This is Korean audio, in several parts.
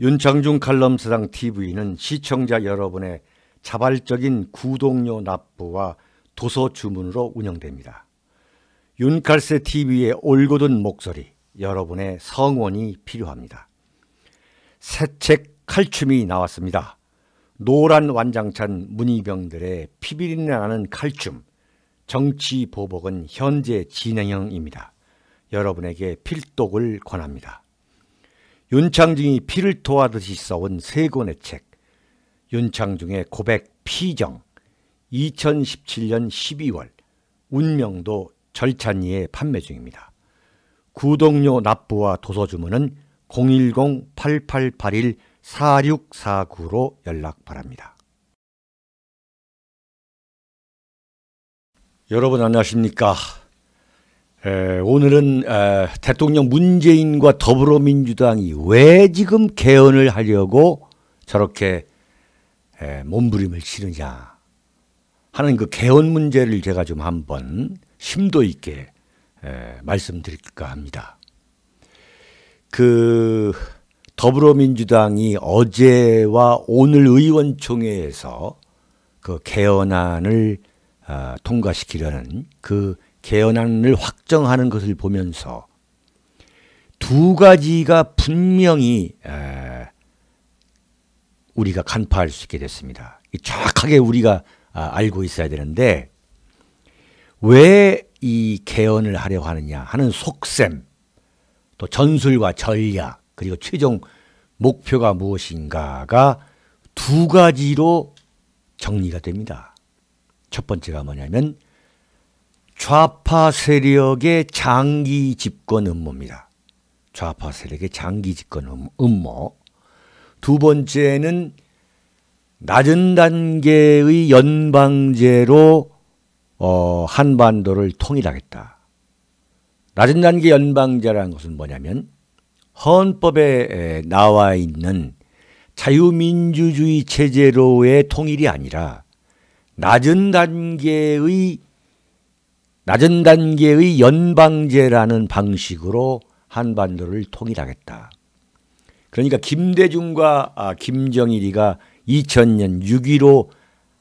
윤창중 칼럼스상 TV는 시청자 여러분의 자발적인 구독료 납부와 도서 주문으로 운영됩니다. 윤칼세 TV의 올곧은 목소리, 여러분의 성원이 필요합니다. 새 책 칼춤이 나왔습니다. 노란 완장찬 문희병들의 피비린내 나는 칼춤, 정치 보복은 현재 진행형입니다. 여러분에게 필독을 권합니다. 윤창중이 피를 토하듯이 써온 세 권의 책 윤창중의 고백 피정 2017년 12월 운명도 절찬리에 판매 중입니다. 구독료 납부와 도서주문은 010-8881-4649로 연락 바랍니다. 여러분 안녕하십니까? 에, 오늘은 에, 아, 대통령 문재인과 더불어민주당이 왜 지금 개헌을 하려고 저렇게 에, 몸부림을 치느냐 하는 그 개헌 문제를 제가 좀 한번 심도 있게 에, 말씀드릴까 합니다. 그 더불어민주당이 어제와 오늘 의원총회에서 그 개헌안을 어, 통과시키려는 그 개헌안을 확정하는 것을 보면서 두 가지가 분명히 우리가 간파할 수 있게 됐습니다. 정확하게 우리가 아, 알고 있어야 되는데 왜 이 개헌을 하려 하느냐 하는 속셈, 또 전술과 전략, 그리고 최종 목표가 무엇인가가 두 가지로 정리가 됩니다. 첫 번째가 뭐냐면 좌파 세력의 장기 집권 음모입니다. 좌파 세력의 장기 집권 음, 음모. 두 번째는 낮은 단계의 연방제로 어, 한반도를 통일하겠다. 낮은 단계 연방제라는 것은 뭐냐면 헌법에 나와 있는 자유민주주의 체제로의 통일이 아니라 낮은 단계의 낮은 단계의 연방제라는 방식으로 한반도를 통일하겠다. 그러니까 김대중과 아, 김정일이가 2000년 6.15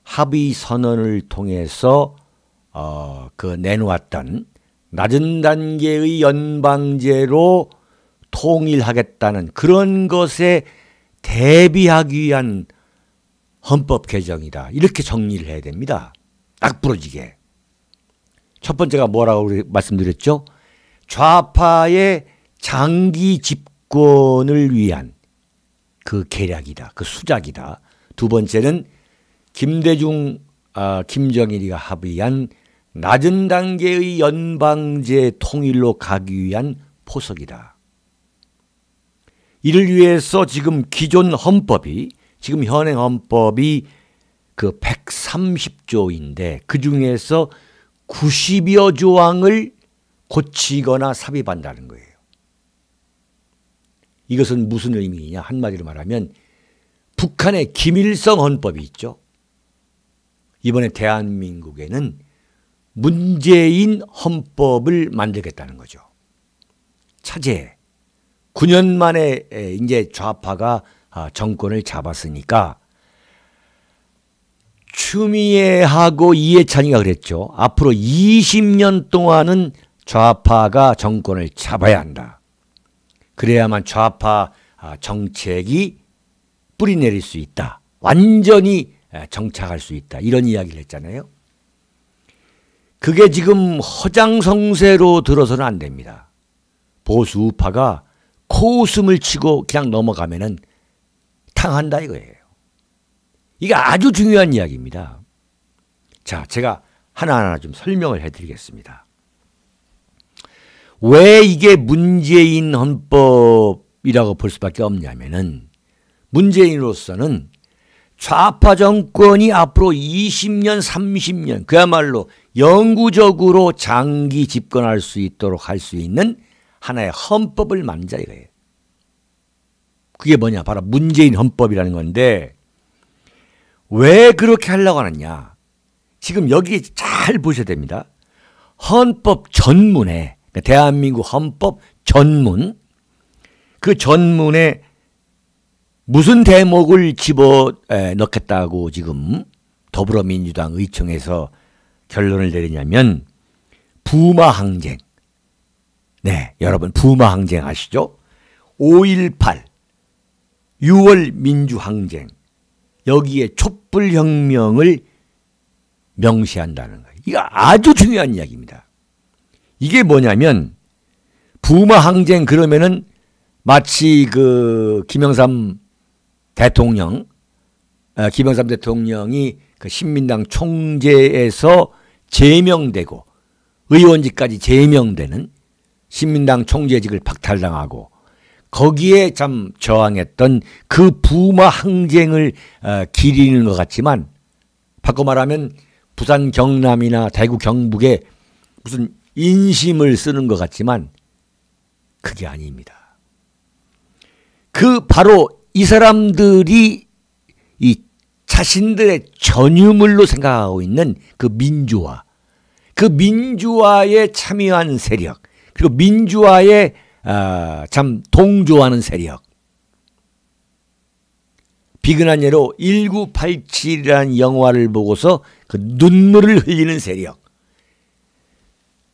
합의 선언을 통해서 어, 그 내놓았던 낮은 단계의 연방제로 통일하겠다는 그런 것에 대비하기 위한 헌법 개정이다. 이렇게 정리를 해야 됩니다. 딱 부러지게. 첫 번째가 뭐라고 우리 말씀드렸죠? 좌파의 장기 집권을 위한 그 계략이다. 그 수작이다. 두 번째는 김대중, 아, 김정일이가 합의한 낮은 단계의 연방제 통일로 가기 위한 포석이다. 이를 위해서 지금 기존 헌법이 지금 현행 헌법이 그 130조인데 그 중에서 90여 조항을 고치거나 삽입한다는 거예요. 이것은 무슨 의미이냐 한마디로 말하면 북한의 김일성 헌법이 있죠. 이번에 대한민국에는 문재인 헌법을 만들겠다는 거죠. 차제 9년 만에 이제 좌파가 아, 정권을 잡았으니까 추미애하고 이해찬이가 그랬죠. 앞으로 20년 동안은 좌파가 정권을 잡아야 한다. 그래야만 좌파 아, 정책이 뿌리 내릴 수 있다. 완전히 아, 정착할 수 있다. 이런 이야기를 했잖아요. 그게 지금 허장성세로 들어서는 안 됩니다. 보수 우파가 코웃음을 치고 그냥 넘어가면은 탕한다 이거예요. 이게 아주 중요한 이야기입니다. 자, 제가 하나하나 좀 설명을 해드리겠습니다. 왜 이게 문재인 헌법이라고 볼 수밖에 없냐면은 문재인으로서는 좌파 정권이 앞으로 20년, 30년 그야말로 영구적으로 장기 집권할 수 있도록 할 수 있는 하나의 헌법을 만자 이거예요. 그게 뭐냐? 바로 문재인 헌법이라는 건데 왜 그렇게 하려고 하느냐. 지금 여기 잘 보셔야 됩니다. 헌법 전문에 그러니까 대한민국 헌법 전문 그 전문에 무슨 대목을 집어 넣겠다고 지금 더불어민주당 의총에서 결론을 내리냐면 부마 항쟁. 네, 여러분 부마 항쟁 아시죠? 518 6월 민주 항쟁 여기에 촛불혁명을 명시한다는 거예요. 이거 아주 중요한 이야기입니다. 이게 뭐냐면 부마 항쟁 그러면은 마치 그 김영삼 대통령, 아, 김영삼 대통령이 그 신민당 총재에서 제명되고 의원직까지 제명되는 신민당 총재직을 박탈당하고 거기에 참 저항했던 그 부마 항쟁을 어, 기리는 것 같지만 바꿔 말하면 부산 경남이나 대구 경북에 무슨 인심을 쓰는 것 같지만 그게 아닙니다. 그 바로 이 사람들이 이 자신들의 전유물로 생각하고 있는 그 민주화, 그 민주화에 참여한 세력, 그리고 민주화의 아, 참 동조하는 세력. 비근한 예로 1987이라는 영화를 보고서 그 눈물을 흘리는 세력.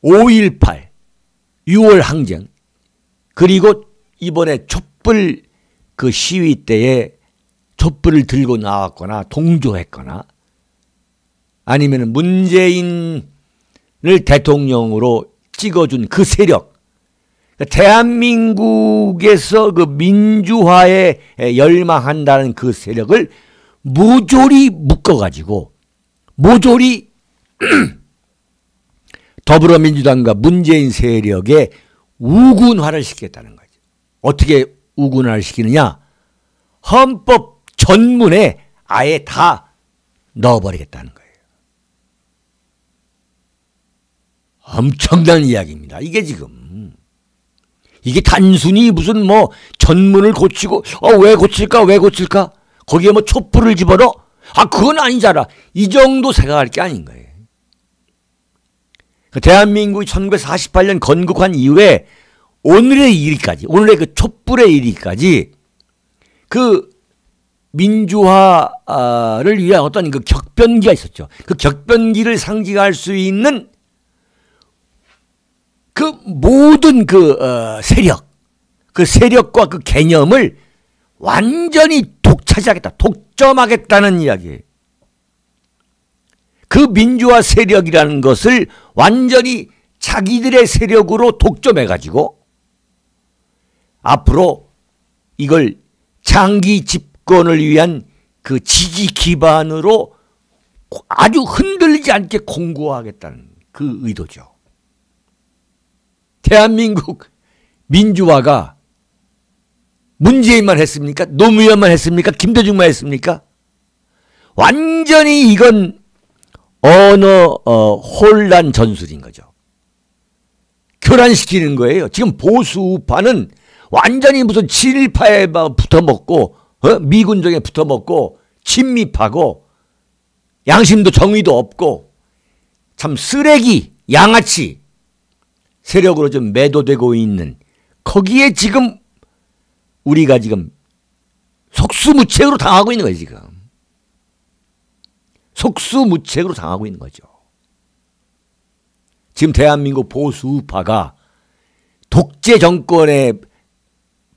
5.18, 6월 항쟁, 그리고 이번에 촛불 그 시위 때에 촛불을 들고 나왔거나 동조했거나 아니면 문재인을 대통령으로 찍어준 그 세력 그러니까 대한민국에서 그 민주화에 열망한다는 그 세력을 모조리 묶어가지고 모조리 더불어민주당과 문재인 세력의 우군화를 시켰다는 거죠. 어떻게 우군화를 시키느냐? 헌법 전문에 아예 다 넣어버리겠다는 거예요. 엄청난 이야기입니다. 이게 지금 이게 단순히 무슨 뭐 전문을 고치고 어 왜 고칠까 왜 고칠까 거기에 뭐 촛불을 집어넣어 아 그건 아니잖아 이 정도 생각할 게 아닌 거예요. 그 대한민국이 1948년 건국한 이후에 오늘의 일까지 오늘의 그 촛불의 일까지 그 민주화를 위한 어떤 그 격변기가 있었죠. 그 격변기를 상징할 수 있는 그 모든 그 어, 세력, 그 세력과 그 개념을 완전히 독차지하겠다, 독점하겠다는 이야기예요. 그 민주화 세력이라는 것을 완전히 자기들의 세력으로 독점해가지고 앞으로 이걸 장기 집권을 위한 그 지지 기반으로 아주 흔들리지 않게 공고하겠다는 그 의도죠. 대한민국 민주화가 문재인만 했습니까? 노무현만 했습니까? 김대중만 했습니까? 완전히 이건 언어 어, 혼란 전술인 거죠. 교란시키는 거예요. 지금 보수파는 완전히 무슨 친일파에 붙어먹고 어? 미군정에 붙어먹고 친미파고 양심도 정의도 없고 참 쓰레기 양아치 세력으로 좀 매도되고 있는 거기에 지금 우리가 지금 속수무책으로 당하고 있는 거예요, 지금. 속수무책으로 당하고 있는 거죠. 지금 대한민국 보수 파가 독재 정권에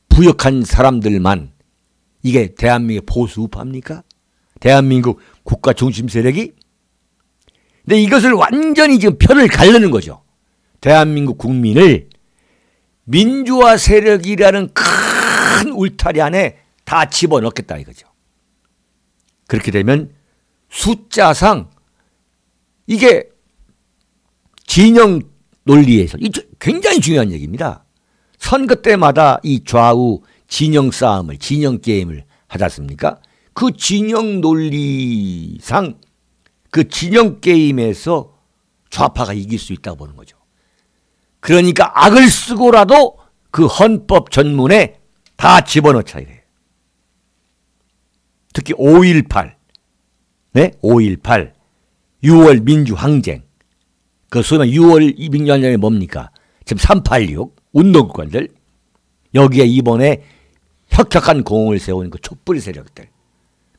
부역한 사람들만 이게 대한민국 보수 파입니까 대한민국 국가 중심 세력이? 근데 이것을 완전히 지금 편을 갈르는 거죠. 대한민국 국민을 민주화 세력이라는 큰 울타리 안에 다 집어넣겠다 이거죠. 그렇게 되면 숫자상 이게 진영 논리에서 굉장히 중요한 얘기입니다. 선거 때마다 이 좌우 진영 싸움을 진영 게임을 하지 않습니까? 그 진영 논리상 그 진영 게임에서 좌파가 이길 수 있다고 보는 거죠. 그러니까 악을 쓰고라도 그 헌법 전문에 다 집어넣자 이래요. 특히 5.18, 네? 5.18, 6월 민주항쟁. 그 소위 6월 민주항쟁이 뭡니까? 지금 386 운동권들 여기에 이번에 혁혁한 공을 세운 그 촛불 세력들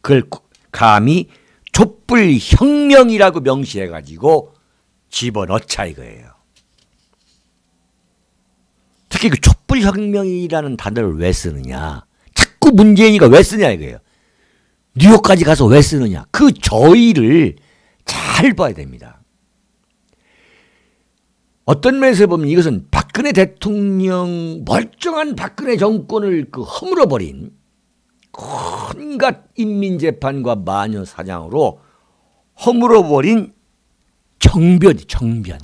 그걸 감히 촛불 혁명이라고 명시해가지고 집어넣자 이거예요. 촛불 혁명이라는 단어를 왜 쓰느냐. 자꾸 문재인이가 왜 쓰냐 이거예요. 뉴욕까지 가서 왜 쓰느냐. 그 저의를 잘 봐야 됩니다. 어떤 면에서 보면 이것은 박근혜 대통령 멀쩡한 박근혜 정권을 그 허물어버린 온갖 인민재판과 마녀사냥으로 허물어버린 정변이 정변.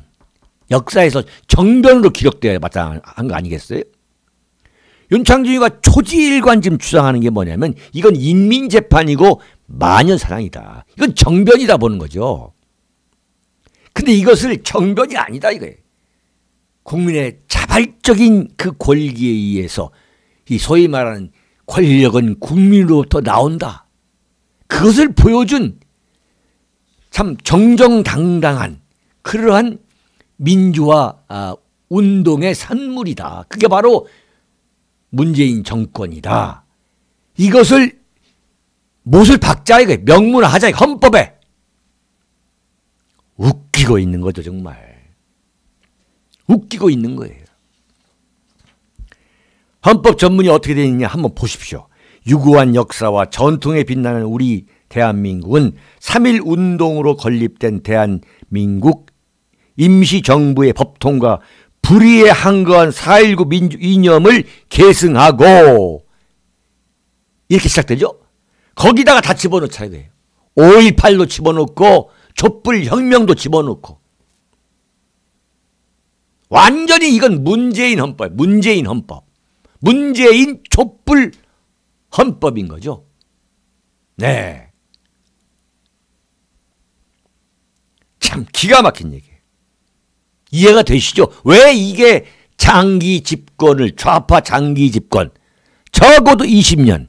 역사에서 정변으로 기록되어 마땅한 거 아니겠어요? 윤창중이가 초지일관 지금 주장하는 게 뭐냐면 이건 인민재판이고 만연사랑이다. 이건 정변이다 보는 거죠. 근데 이것을 정변이 아니다 이거예요. 국민의 자발적인 그 권리에 의해서 이 소위 말하는 권력은 국민으로부터 나온다. 그것을 보여준 참 정정당당한 그러한 민주화 아, 운동의 산물이다. 그게 바로 문재인 정권이다. 이것을 못을 박자 이거 명문화하자 이거 헌법에 웃기고 있는 거죠 정말 웃기고 있는 거예요. 헌법 전문이 어떻게 되느냐 한번 보십시오. 유구한 역사와 전통에 빛나는 우리 대한민국은 3.1 운동으로 건립된 대한민국 임시정부의 법통과 불의에 한거한 4.19 민주 이념을 계승하고 이렇게 시작되죠. 거기다가 다 집어넣자야 돼요. 5.18도 집어넣고 촛불혁명도 집어넣고 완전히 이건 문재인 헌법, 문재인 헌법, 문재인 촛불 헌법인 거죠. 네. 참 기가 막힌 얘기. 이해가 되시죠? 왜 이게 장기 집권을 좌파 장기 집권 적어도 20년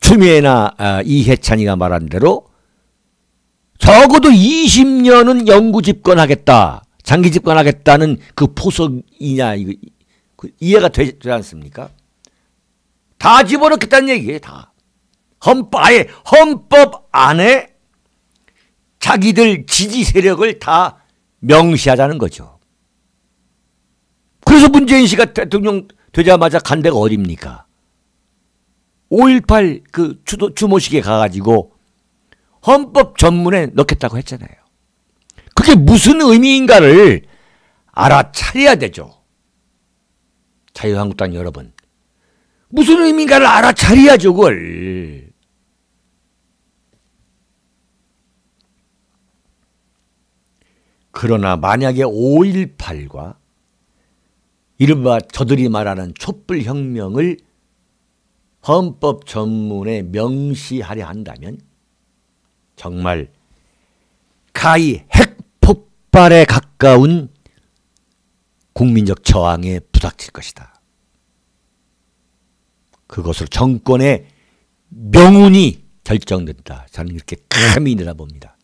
추미애나 아, 이해찬이가 말한 대로 적어도 20년은 영구 집권하겠다 장기 집권하겠다는 그 포석이냐 이거, 그 이해가 되지 않습니까? 다 집어넣겠다는 얘기예요 다 헌법 아예 헌법 안에 자기들 지지 세력을 다 명시하자는 거죠. 그래서 문재인 씨가 대통령 되자마자 간 데가 어딥니까? 5.18그 주모식에 가가지고 헌법 전문에 넣겠다고 했잖아요. 그게 무슨 의미인가를 알아차려야 되죠. 자유한국당 여러분. 무슨 의미인가를 알아차려야죠, 그걸. 그러나 만약에 5.18과 이른바 저들이 말하는 촛불혁명을 헌법 전문에 명시하려 한다면 정말 가히 핵폭발에 가까운 국민적 저항에 부닥칠 것이다. 그것으로 정권의 명운이 결정된다. 저는 이렇게 감히 내다봅니다.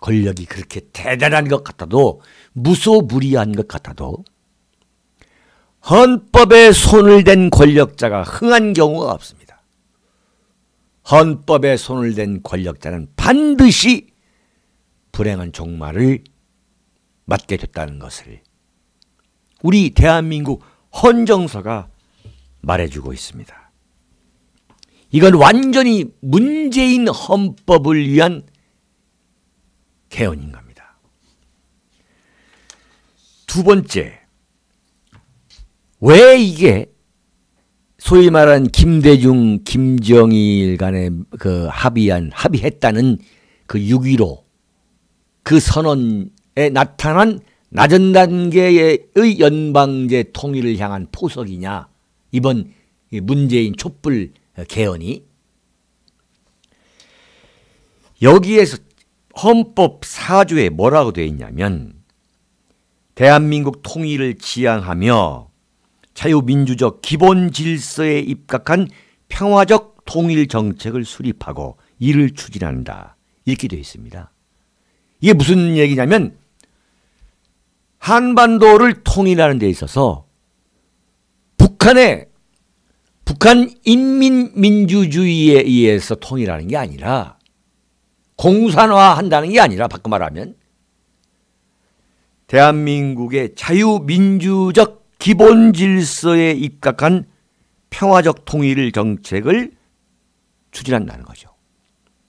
권력이 그렇게 대단한 것 같아도 무소불위한 것 같아도 헌법에 손을 댄 권력자가 흥한 경우가 없습니다. 헌법에 손을 댄 권력자는 반드시 불행한 종말을 맞게 됐다는 것을 우리 대한민국 헌정서가 말해주고 있습니다. 이건 완전히 문재인 헌법을 위한 개헌인 겁니다. 두 번째, 왜 이게 소위 말한 김대중, 김정일 간에 그 합의한, 합의했다는 그 6.15, 그 선언에 나타난 낮은 단계의 연방제 통일을 향한 포석이냐, 이번 문재인 촛불 개헌이 여기에서 헌법 4조에 뭐라고 되어 있냐면 대한민국 통일을 지향하며 자유민주적 기본 질서에 입각한 평화적 통일 정책을 수립하고 이를 추진한다. 이렇게 되어 있습니다. 이게 무슨 얘기냐면 한반도를 통일하는 데 있어서 북한의 북한 인민민주주의에 의해서 통일하는 게 아니라 공산화한다는 게 아니라 바꿔 말하면 대한민국의 자유민주적 기본 질서에 입각한 평화적 통일 정책을 추진한다는 거죠.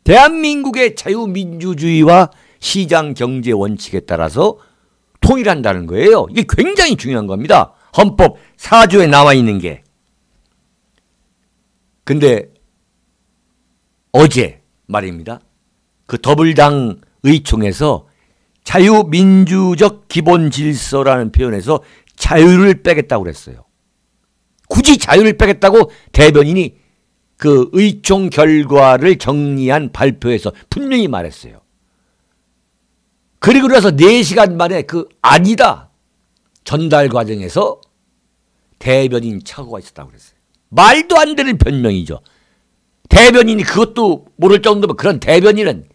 대한민국의 자유민주주의와 시장 경제 원칙에 따라서 통일한다는 거예요. 이게 굉장히 중요한 겁니다. 헌법 4조에 나와 있는 게. 근데 어제 말입니다. 그더블당 의총에서 자유민주적 기본 질서라는 표현에서 자유를 빼겠다고 그랬어요. 굳이 자유를 빼겠다고 대변인이 그 의총 결과를 정리한 발표에서 분명히 말했어요. 그리고 나서 4시간 만에 그 아니다 전달 과정에서 대변인 착오가 있었다고 그랬어요. 말도 안 되는 변명이죠. 대변인이 그것도 모를 정도면 그런 대변인은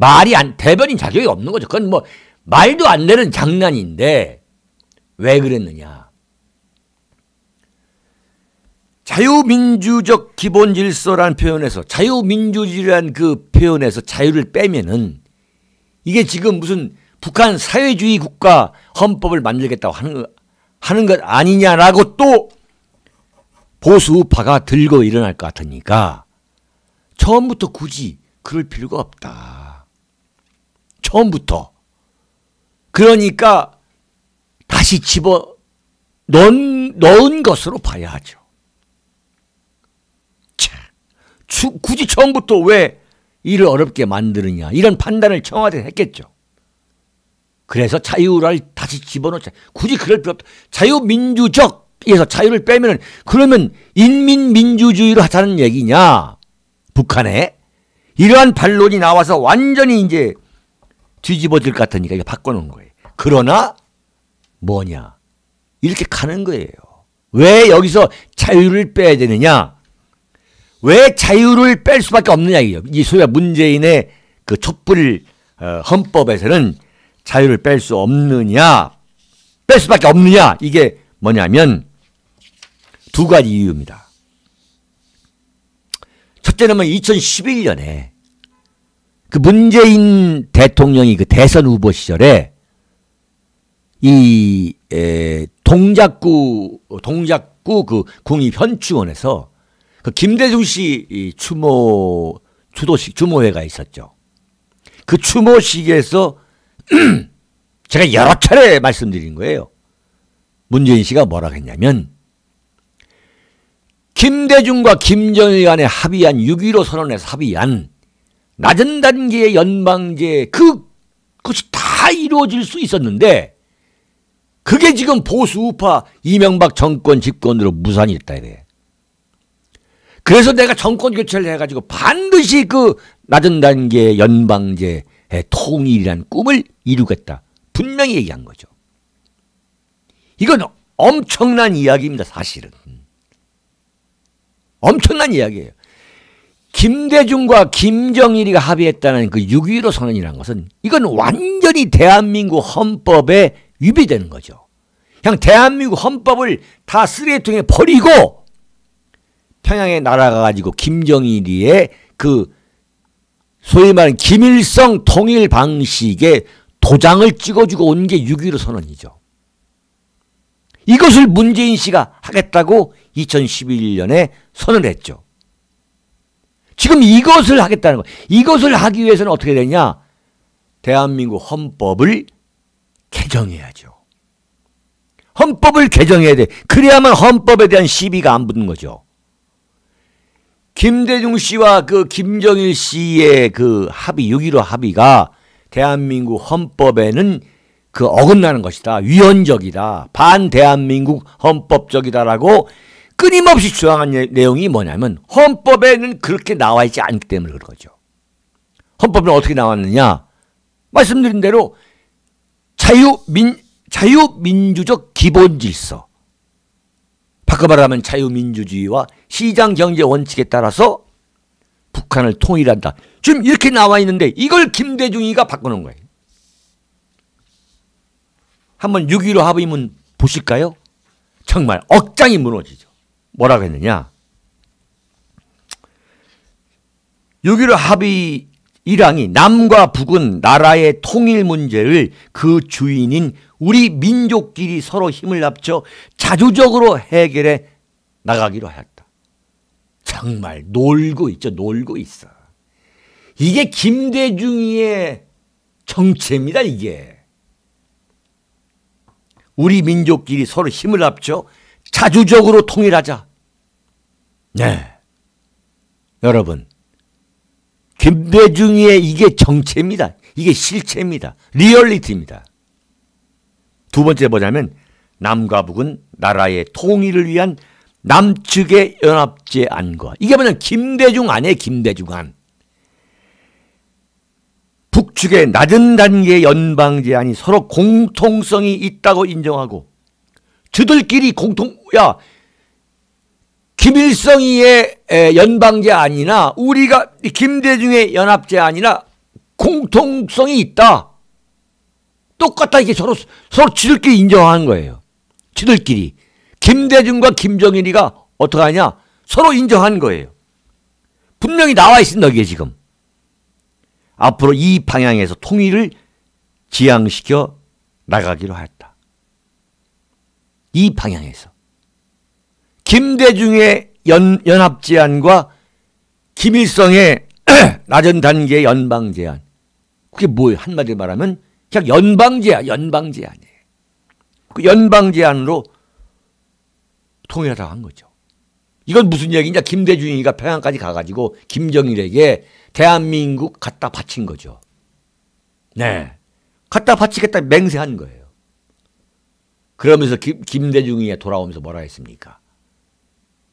말이 안 대변인 자격이 없는 거죠. 그건 뭐 말도 안 되는 장난인데 왜 그랬느냐. 자유민주적 기본 질서란 표현에서 자유민주주의란 그 표현에서 자유를 빼면은 이게 지금 무슨 북한 사회주의 국가 헌법을 만들겠다고 하는 하는 것 아니냐라고 또 보수 파가 들고 일어날 것 같으니까 처음부터 굳이 그럴 필요가 없다. 처음부터. 그러니까 다시 집어 넣은, 넣은 것으로 봐야 하죠. 참, 굳이 처음부터 왜 일을 어렵게 만드느냐 이런 판단을 청와대 했겠죠. 그래서 자유를 다시 집어넣자. 굳이 그럴 필요 없다. 자유민주적에서 자유를 빼면은 그러면 인민민주주의로 하자는 얘기냐? 북한에 이러한 반론이 나와서 완전히 이제 뒤집어질 것 같으니까 이게 바꿔놓은 거예요. 그러나 뭐냐? 이렇게 가는 거예요. 왜 여기서 자유를 빼야 되느냐? 왜 자유를 뺄 수밖에 없느냐 이게 이 소위 문재인의 그 촛불 어, 헌법에서는 자유를 뺄 수 없느냐? 뺄 수밖에 없느냐? 이게 뭐냐면 두 가지 이유입니다. 첫째는 뭐 2011년에 그 문재인 대통령이 그 대선 후보 시절에 이 에, 동작구 동작구 그 국립 현충원에서 그 김대중 씨 추모 추도식 추모회가 있었죠. 그 추모식에서 제가 여러 차례 말씀드린 거예요. 문재인 씨가 뭐라고 했냐면 김대중과 김정일 간에 합의한 6.15 선언에서 합의한 낮은 단계의 연방제 그, 그것이다 이루어질 수 있었는데 그게 지금 보수 우파 이명박 정권 집권으로 무산이 됐다 이래. 그래서 내가 정권 교체를 해가지고 반드시 그 낮은 단계의 연방제의 통일이란 꿈을 이루겠다. 분명히 얘기한 거죠. 이건 엄청난 이야기입니다, 사실은. 엄청난 이야기예요. 김대중과 김정일이 합의했다는 그 6.15 선언이라는 것은 이건 완전히 대한민국 헌법에 위배되는 거죠. 그냥 대한민국 헌법을 다 쓰레기통에 버리고 평양에 날아가가지고 김정일이의 그 소위 말하는 김일성 통일 방식의 도장을 찍어주고 온 게 6.15 선언이죠. 이것을 문재인 씨가 하겠다고 2011년에 선언했죠. 지금 이것을 하겠다는 거. 이것을 하기 위해서는 어떻게 되냐? 대한민국 헌법을 개정해야죠. 헌법을 개정해야 돼. 그래야만 헌법에 대한 시비가 안 붙는 거죠. 김대중 씨와 그 김정일 씨의 그 합의, 6.15 합의가 대한민국 헌법에는 그 어긋나는 것이다. 위헌적이다. 반대한민국 헌법적이다라고 끊임없이 주장한 내용이 뭐냐면 헌법에는 그렇게 나와 있지 않기 때문에 그런 거죠. 헌법은 어떻게 나왔느냐? 말씀드린 대로 자유민 자유민주적 기본 질서. 바꿔 말하면 자유민주주의와 시장 경제 원칙에 따라서 북한을 통일한다. 지금 이렇게 나와 있는데 이걸 김대중이가 바꾸는 거예요. 한번 6.15 합의문 보실까요? 정말 억장이 무너지죠. 뭐라고 했느냐? 6.15 합의 일항이 남과 북은 나라의 통일 문제를 그 주인인 우리 민족끼리 서로 힘을 합쳐 자주적으로 해결해 나가기로 하다 정말 놀고 있죠. 놀고 있어. 이게 김대중의 정체입니다. 이게. 우리 민족끼리 서로 힘을 합쳐 자주적으로 통일하자. 네. 여러분, 김대중의 이게 정체입니다. 이게 실체입니다. 리얼리티입니다. 두 번째 보자면 남과 북은 나라의 통일을 위한 남측의 연합제 안과 이게 뭐냐면 김대중 안에 김대중 안 북측의 낮은 단계 연방제안이 서로 공통성이 있다고 인정하고 저들끼리 공통 야 김일성이의 연방제 아니나 우리가 김대중의 연합제 아니나 공통성이 있다. 똑같다 이게 서로 서로 지들끼리 인정하는 거예요. 지들끼리 김대중과 김정일이가 어떻게 하냐 서로 인정하는 거예요. 분명히 나와 있습니다 이게 지금. 앞으로 이 방향에서 통일을 지향시켜 나가기로 했다. 이 방향에서 김대중의 연, 연합 제안과 김일성의 낮은 단계 연방 제안 그게 뭐예요? 한마디로 말하면 그냥 연방 제안, 연방 제안이에요. 그 연방 제안으로 통일하다고한 거죠. 이건 무슨 얘기냐? 김대중이가 평양까지 가가지고 김정일에게 대한민국 갖다 바친 거죠. 네. 갖다 바치겠다 맹세한 거예요. 그러면서 김, 김대중이 돌아오면서 뭐라 했습니까?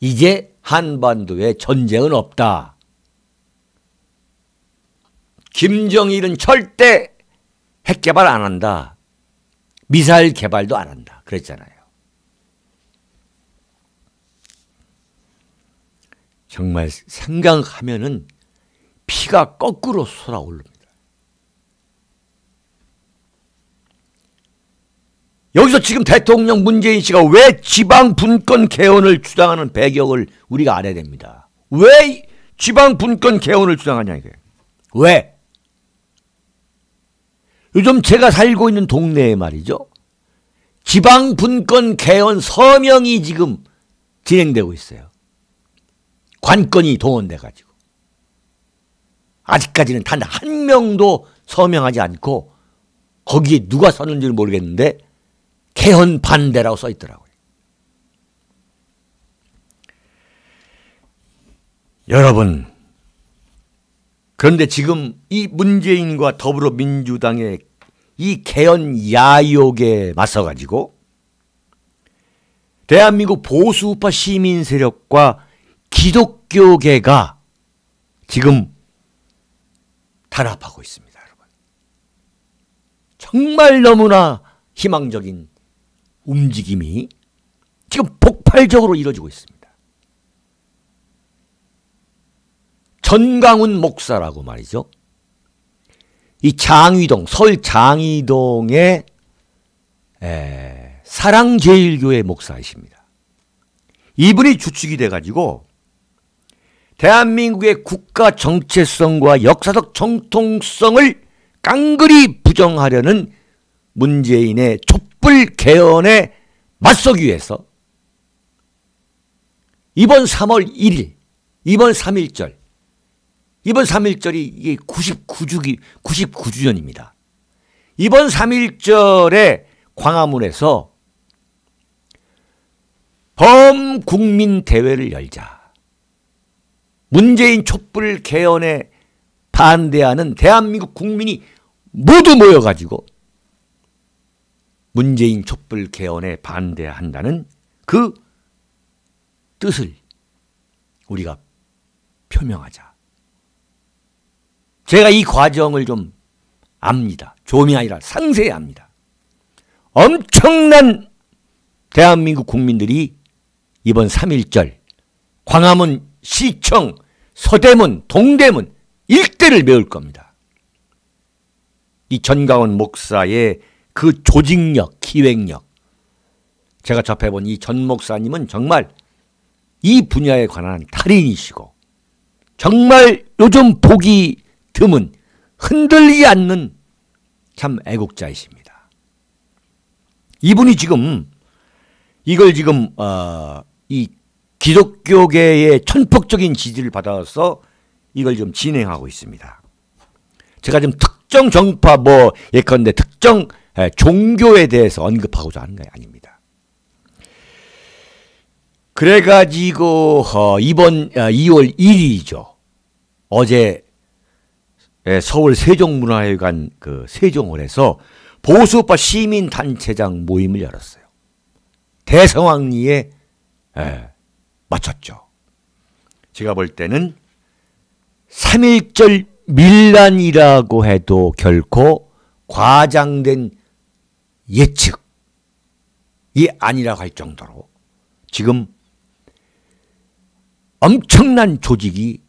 이제 한반도에 전쟁은 없다. 김정일은 절대 핵 개발 안 한다. 미사일 개발도 안 한다. 그랬잖아요. 정말 생각하면은 피가 거꾸로 솟아오릅니다. 여기서 지금 대통령 문재인 씨가 왜 지방 분권 개헌을 주장하는 배경을 우리가 알아야 됩니다. 왜 지방 분권 개헌을 주장하냐 이게. 왜? 요즘 제가 살고 있는 동네에 말이죠. 지방 분권 개헌 서명이 지금 진행되고 있어요. 관건이 동원돼 가지고. 아직까지는 단 한 명도 서명하지 않고 거기에 누가 섰는지는 모르겠는데 개헌 반대라고 써 있더라고요. 여러분, 그런데 지금 이 문재인과 더불어민주당의 이 개헌 야욕에 맞서가지고 대한민국 보수파 시민 세력과 기독교계가 지금 단합하고 있습니다, 여러분. 정말 너무나 희망적인 움직임이 지금 폭발적으로 이루어지고 있습니다. 전강훈 목사라고 말이죠. 이 장위동, 서울 장위동의 사랑제일교회 목사이십니다. 이분이 주축이 돼가지고 대한민국의 국가 정체성과 역사적 정통성을 깡그리 부정하려는 문재인의 촛 촛불 개헌에 맞서기 위해서 이번 3월 1일, 이번 3일절, 이번 3일절이 99주기, 99주 전입니다. 이번 3일절에 광화문에서 범국민대회를 열자. 문재인 촛불 개헌에 반대하는 대한민국 국민이 모두 모여가지고 문재인 촛불 개헌에 반대한다는 그 뜻을 우리가 표명하자. 제가 이 과정을 좀 압니다. 좀이 아니라 상세히 압니다. 엄청난 대한민국 국민들이 이번 3.1절 광화문 시청 서대문 동대문 일대를 메울 겁니다. 이 전가원 목사의 그 조직력, 기획력. 제가 접해본 이 전 목사님은 정말 이 분야에 관한 달인이시고 정말 요즘 보기 드문 흔들리지 않는 참 애국자이십니다. 이분이 지금 이걸 지금 어, 이 기독교계의 천폭적인 지지를 받아서 이걸 좀 진행하고 있습니다. 제가 지금 특정 정파 뭐 예컨대 특정 예, 종교에 대해서 언급하고자 하는 게 아닙니다. 그래가지고 어, 이번 2월 어, 1일이죠. 어제 예, 서울 세종문화회관 그 세종홀에서 보수파 시민단체장 모임을 열었어요. 대성황리에 맞췄죠. 예, 제가 볼 때는 3.1절 밀란이라고 해도 결코 과장된 예측이 아니라고 할 정도로 지금 엄청난 조직이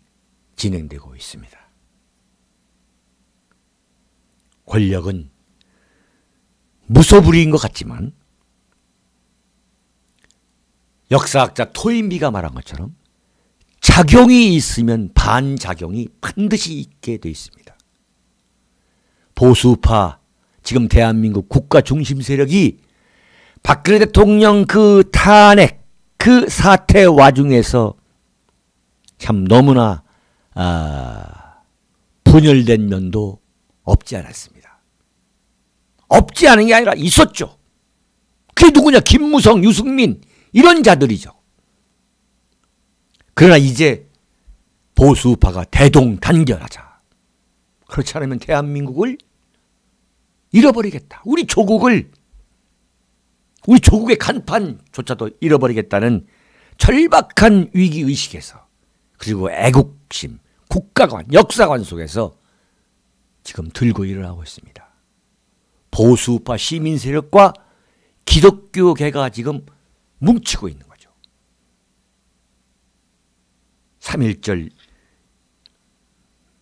진행되고 있습니다. 권력은 무소불위인 것 같지만 역사학자 토인비가 말한 것처럼 작용이 있으면 반작용이 반드시 있게 되어 있습니다. 보수파, 지금 대한민국 국가 중심 세력이 박근혜 대통령 그 탄핵 그 사태 와중에서 참 너무나 아, 분열된 면도 없지 않았습니다. 없지 않은 게 아니라 있었죠. 그게 누구냐? 김무성, 유승민 이런 자들이죠. 그러나 이제 보수파가 대동단결하자. 그렇지 않으면 대한민국을 잃어버리겠다. 우리 조국을 우리 조국의 간판조차도 잃어버리겠다는 절박한 위기 의식에서 그리고 애국심, 국가관, 역사관 속에서 지금 들고 일어나고 있습니다. 보수파 시민 세력과 기독교계가 지금 뭉치고 있는 거죠. 3.1절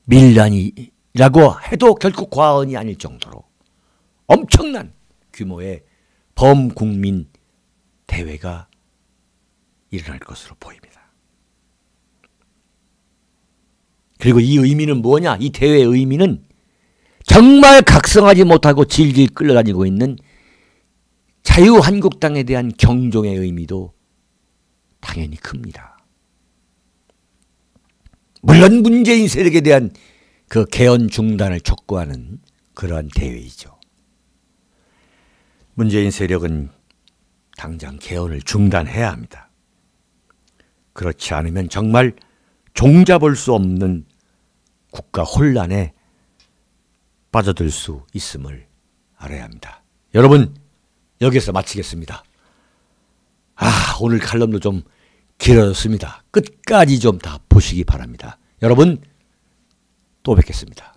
밀란이라고 해도 결코 과언이 아닐 정도로 엄청난 규모의 범국민 대회가 일어날 것으로 보입니다. 그리고 이 의미는 뭐냐? 이 대회의 의미는 정말 각성하지 못하고 질질 끌려다니고 있는 자유한국당에 대한 경종의 의미도 당연히 큽니다. 물론 문재인 세력에 대한 그 개헌 중단을 촉구하는 그러한 대회이죠. 문재인 세력은 당장 개헌을 중단해야 합니다. 그렇지 않으면 정말 종잡을 수 없는 국가 혼란에 빠져들 수 있음을 알아야 합니다. 여러분, 여기서 마치겠습니다. 아, 오늘 칼럼도 좀 길어졌습니다. 끝까지 좀 다 보시기 바랍니다. 여러분, 또 뵙겠습니다.